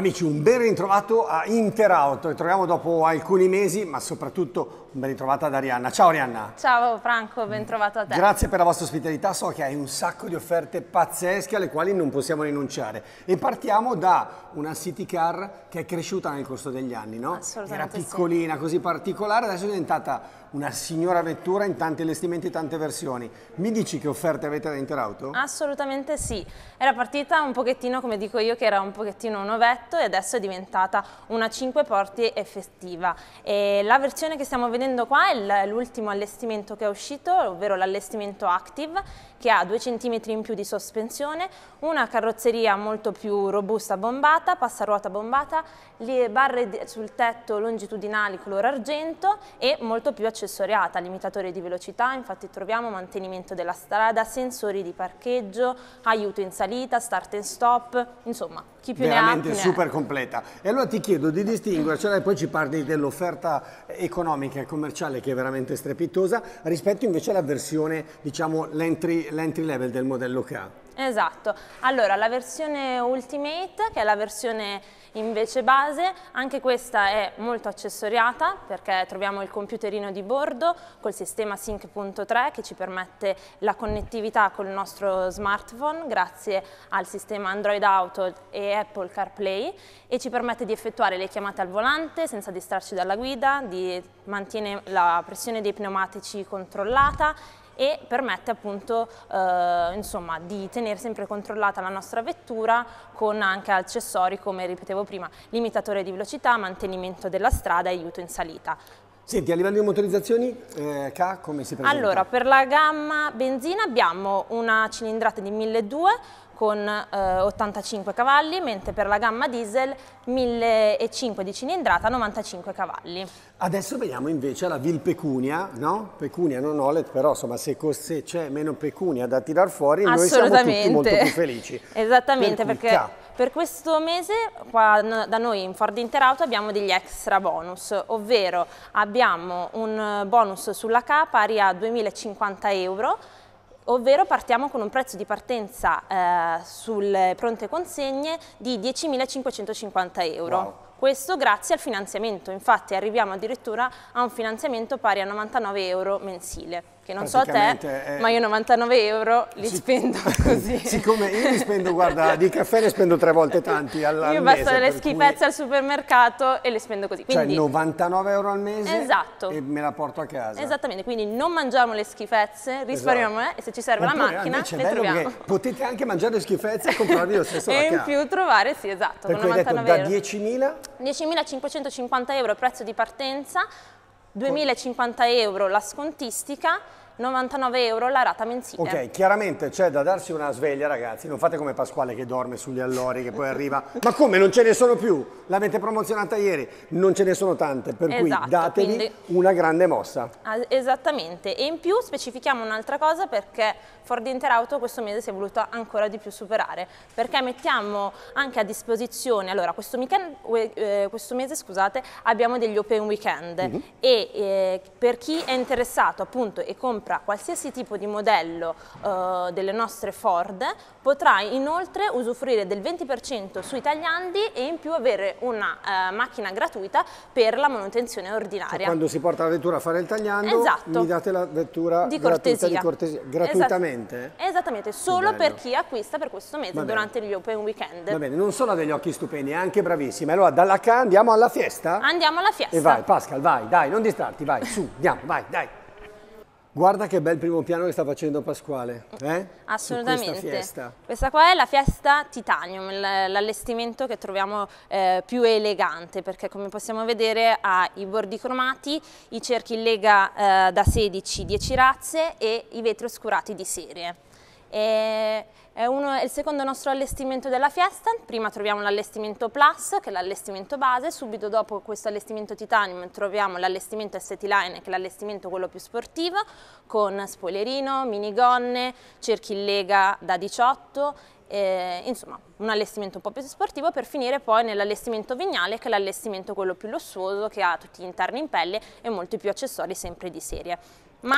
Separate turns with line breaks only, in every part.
Amici, un ben ritrovato a Interauto, ritroviamo dopo alcuni mesi, ma soprattutto un ben ritrovato ad Arianna. Ciao Arianna!
Ciao Franco, ben trovato a te. Grazie
per la vostra ospitalità, so che hai un sacco di offerte pazzesche alle quali non possiamo rinunciare. E partiamo da una city car che è cresciuta nel corso degli anni, no? Assolutamente Era piccolina, sì. così particolare, adesso è diventata una signora vettura in tanti allestimenti e tante versioni. Mi dici che offerte avete da Interauto?
Assolutamente sì. Era partita un pochettino, come dico io, che era un pochettino un ovetto letto e adesso è diventata una 5 porti effettiva. E la versione che stiamo vedendo qua è l'ultimo allestimento che è uscito, ovvero l'allestimento Active che ha 2 cm in più di sospensione, una carrozzeria molto più robusta bombata, passaruota bombata, le barre sul tetto longitudinali color argento e molto più accessoriata, limitatore di velocità, infatti troviamo mantenimento della strada, sensori di parcheggio, aiuto in salita, start and stop, insomma chi più Veramente ne ha. Veramente super ne
completa. E allora ti chiedo di distinguercela e poi ci parli dell'offerta economica e commerciale che è veramente strepitosa rispetto invece alla versione, diciamo, l'entry l'entry level del modello K.
Esatto, allora la versione Ultimate che è la versione invece base, anche questa è molto accessoriata perché troviamo il computerino di bordo col sistema Sync.3 che ci permette la connettività col nostro smartphone grazie al sistema Android Auto e Apple CarPlay e ci permette di effettuare le chiamate al volante senza distrarci dalla guida, di mantiene la pressione dei pneumatici controllata e permette appunto eh, insomma, di tenere sempre controllata la nostra vettura con anche accessori come ripetevo prima limitatore di velocità, mantenimento della strada e aiuto in salita.
Senti, a livello di motorizzazioni, eh, K come si presenta? Allora,
per la gamma benzina abbiamo una cilindrata di 1200 con eh, 85 cavalli, mentre per la gamma diesel 1.500 di cilindrata, 95 cavalli.
Adesso veniamo invece alla vil pecunia, no? Pecunia non OLED, però insomma se, se c'è meno pecunia da tirar fuori noi siamo tutti molto più felici.
Esattamente, per perché per questo mese qua da noi in Ford Interauto abbiamo degli extra bonus, ovvero abbiamo un bonus sulla K pari a 2.050 euro, ovvero partiamo con un prezzo di partenza eh, sulle pronte consegne di 10.550 euro. Wow. Questo grazie al finanziamento, infatti arriviamo addirittura a un finanziamento pari a 99 euro mensile che non so a te, è... Eh, ma io 99 euro li Sic spendo
così. Siccome io li spendo, guarda, di caffè ne spendo tre volte tanti al, al Io passo delle schifezze
cui... al supermercato e le spendo così. Cioè, quindi... Cioè
99 euro al
mese esatto. e
me la porto a casa.
Esattamente, quindi non mangiamo le schifezze, esatto. risparmiamo esatto. e se ci serve ma la pure, macchina invece, le troviamo.
potete anche mangiare le schifezze e comprarvi lo stesso E in più
trovare, sì esatto, per con 99
detto, euro.
da 10.000? 10.550 euro prezzo di partenza 2050 euro la scontistica 99 euro la rata mensile. Ok,
chiaramente c'è da darsi una sveglia ragazzi, non fate come Pasquale che dorme sugli allori che poi arriva, ma come non ce ne sono più? L'avete promozionata ieri, non ce ne sono tante, per esatto, cui datevi quindi... una grande
mossa. Ah, esattamente, e in più specifichiamo un'altra cosa perché Ford Interauto questo mese si è voluto ancora di più superare, perché mettiamo anche a disposizione, allora questo, weekend, eh, questo mese scusate, abbiamo degli open weekend mm -hmm. e eh, per chi è interessato appunto e compra compra qualsiasi tipo di modello eh, delle nostre Ford potrà inoltre usufruire del 20% sui tagliandi e in più avere una eh, macchina gratuita per la manutenzione ordinaria. Cioè, quando si
porta la vettura a fare il tagliando esatto. gli date la vettura di cortesia. Di cortesia. Esatto. gratuitamente?
Esattamente, solo per chi acquista per questo mese durante gli open weekend. Va
bene, non solo ha degli occhi stupendi, è anche bravissima. Allora dalla K andiamo alla fiesta?
Andiamo alla fiesta. E vai
Pascal, vai, dai, non distrarti, vai, su, andiamo, vai, dai. Guarda che bel primo piano che sta facendo Pasquale, eh?
Assolutamente. questa, questa qua è la fiesta Titanium, l'allestimento che troviamo eh, più elegante perché come possiamo vedere ha i bordi cromati, i cerchi in lega eh, da 16, 10 razze e i vetri oscurati di serie. E è, uno, è il secondo nostro allestimento della fiesta, prima troviamo l'allestimento Plus che è l'allestimento base, subito dopo questo allestimento Titanium troviamo l'allestimento ST Line che è l'allestimento quello più sportivo con spoilerino, minigonne, cerchi in lega da 18, eh, insomma un allestimento un po' più sportivo per finire poi nell'allestimento vignale che è l'allestimento quello più lussuoso che ha tutti gli interni in pelle e molti più accessori sempre di serie ma,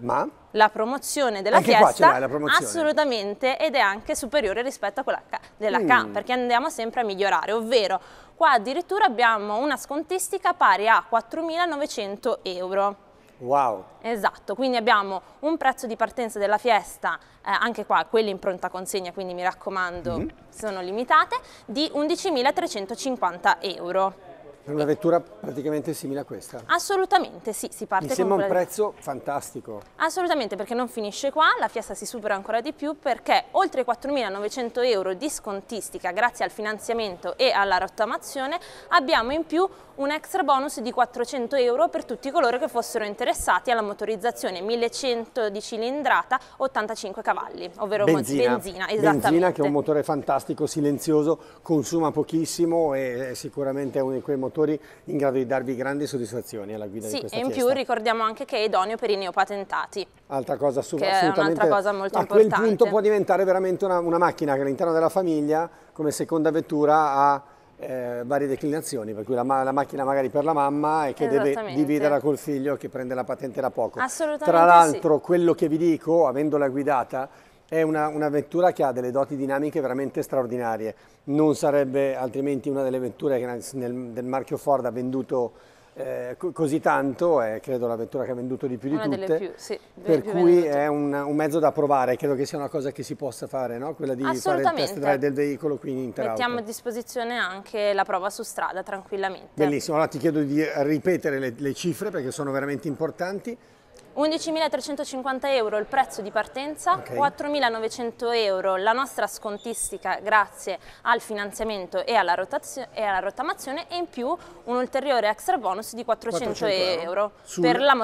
ma? la promozione della anche fiesta qua promozione. assolutamente ed è anche superiore rispetto a quella della mm. perché andiamo sempre a migliorare, ovvero qua addirittura abbiamo una scontistica pari a 4.900 euro. Wow. Esatto, quindi abbiamo un prezzo di partenza della fiesta, eh, anche qua quelli in pronta consegna, quindi mi raccomando, mm. sono limitate, di 11.350 euro.
Per una vettura praticamente simile a questa?
Assolutamente sì, si parte Mi sembra un
prezzo fantastico.
Assolutamente perché non finisce qua, la Fiesta si supera ancora di più perché oltre 4.900 euro di scontistica grazie al finanziamento e alla rottamazione abbiamo in più un extra bonus di 400 euro per tutti coloro che fossero interessati alla motorizzazione 1100 di cilindrata 85 cavalli, ovvero benzina, benzina, esattamente. benzina che è un motore
fantastico, silenzioso, consuma pochissimo e sicuramente è uno di quei motori motori in grado di darvi grandi soddisfazioni alla guida sì, di questa Sì, e in più
ricordiamo anche che è idoneo per i neopatentati.
Altra cosa su, che assolutamente. È cosa molto a importante. A quel punto può diventare veramente una, una macchina che all'interno della famiglia, come seconda vettura, ha eh, varie declinazioni, per cui la, la, macchina magari per la mamma e che deve dividerla col figlio che prende la patente da poco. Assolutamente Tra l'altro sì. quello che vi dico, avendola guidata, è una, una, vettura che ha delle doti dinamiche veramente straordinarie, non sarebbe altrimenti una delle vetture che nel, del marchio Ford ha venduto eh, così tanto, è credo la vettura che ha venduto di più di una tutte, più,
sì, per più cui venduto. è
un, un, mezzo da provare, credo che sia una cosa che si possa fare, no? quella di fare il test drive del veicolo qui in Interauto. Mettiamo a
disposizione anche la prova su strada tranquillamente. Bellissimo,
allora ti chiedo di ripetere le, le cifre perché sono veramente importanti.
11.350 euro il prezzo di partenza, okay. 4.900 euro la nostra scontistica grazie al finanziamento e alla, e alla rottamazione e in più un ulteriore extra bonus di 400, 400 euro, Sul... per, la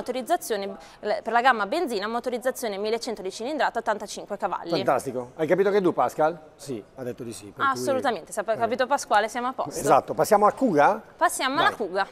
per la gamma benzina motorizzazione 1100 di cilindrata 85 cavalli. Fantastico.
Hai capito che tu Pascal? Sì, ha detto di sì. Assolutamente,
cui... se ha eh. capito Pasquale siamo a posto. Esatto,
passiamo a Cuga?
Passiamo Vai. alla Cuga.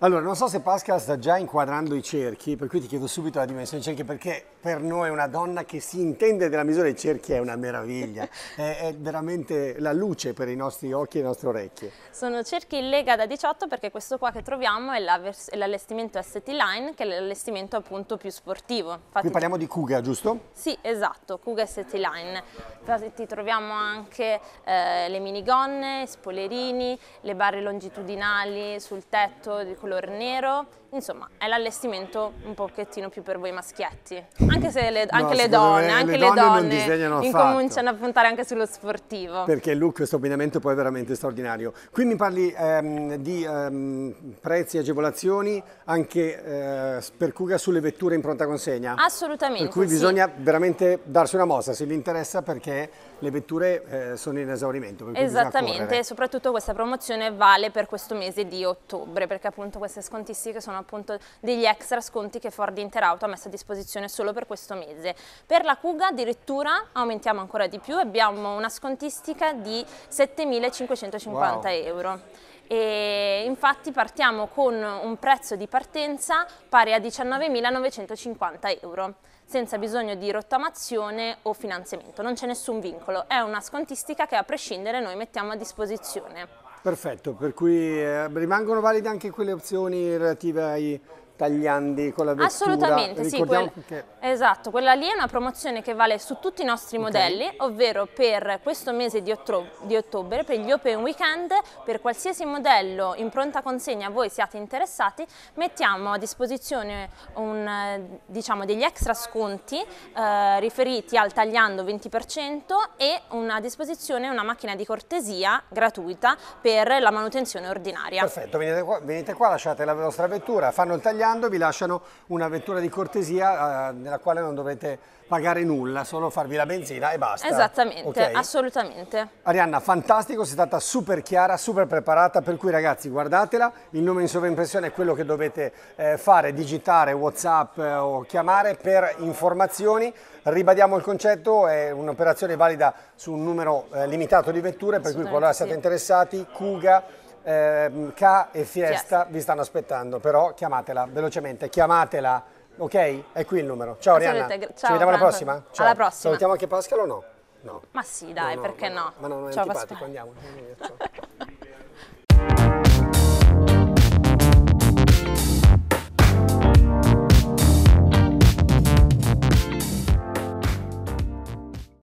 Allora, non so se Pascal sta già inquadrando i cerchi, per cui ti chiedo subito la dimensione dei cerchi, perché per noi una donna che si intende della misura dei cerchi è una meraviglia, è, è, veramente la luce per i nostri occhi e le nostre orecchie.
Sono cerchi in lega da 18 perché questo qua che troviamo è l'allestimento ST Line, che è l'allestimento appunto più sportivo. Infatti, Qui parliamo
di Kuga, giusto?
Sì, esatto, Kuga ST Line. Infatti troviamo anche eh, le minigonne, i spolerini, le barre longitudinali sul tetto, di color negro Insomma, è l'allestimento un pochettino più per voi maschietti, anche se le, anche no, le donne, anche le donne, le donne incominciano a puntare anche sullo sportivo. Perché
il look, questo abbinamento poi è veramente straordinario. Qui mi parli ehm, di ehm, prezzi e agevolazioni anche eh, per Cuga sulle vetture in pronta consegna. Assolutamente. Per cui sì. bisogna veramente darsi una mossa se vi interessa perché le vetture eh, sono in esaurimento. Esattamente,
soprattutto questa promozione vale per questo mese di ottobre perché appunto queste scontistiche sono appunto degli extra sconti che Ford Interauto ha messo a disposizione solo per questo mese. Per la Cuga addirittura aumentiamo ancora di più, abbiamo una scontistica di 7.550 wow. euro e infatti partiamo con un prezzo di partenza pari a 19.950 euro senza bisogno di rottamazione o finanziamento, non c'è nessun vincolo, è una scontistica che a prescindere noi mettiamo a disposizione.
Perfetto, per cui eh, rimangono valide anche quelle opzioni relative ai tagliandi con la vettura. Assolutamente, sì. Quel,
che... Esatto, quella lì è una promozione che vale su tutti i nostri okay. modelli, ovvero per questo mese di, ottobre, di ottobre, per gli Open Weekend, per qualsiasi modello in pronta consegna voi siate interessati, mettiamo a disposizione un, diciamo, degli extra sconti eh, riferiti al tagliando 20% e una, a disposizione una macchina di cortesia gratuita per la manutenzione ordinaria. Perfetto,
venite qua, venite qua lasciate la vostra vettura, fanno il tagliando pagando vi lasciano un'avventura di cortesia eh, nella quale non dovete pagare nulla, solo farvi la benzina e basta. Esattamente, okay?
assolutamente.
Arianna, fantastico, sei stata super chiara, super preparata, per cui ragazzi guardatela, il nome in sovraimpressione è quello che dovete eh, fare, digitare, whatsapp eh, o chiamare per informazioni. Ribadiamo il concetto, è un'operazione valida su un numero eh, limitato di vetture, per cui qualora siate interessati, Cuga eh, K e Fiesta yes. vi stanno aspettando, però chiamatela velocemente, chiamatela, ok? È qui il numero. Ciao Rihanna, ciao, ci vediamo alla prossima? Ciao. Alla prossima. Salutiamo anche Pascal o no?
No. Ma sì, dai, no, no, perché no? no? Ma no, non è ciao, antipatico, Pasquale. andiamo.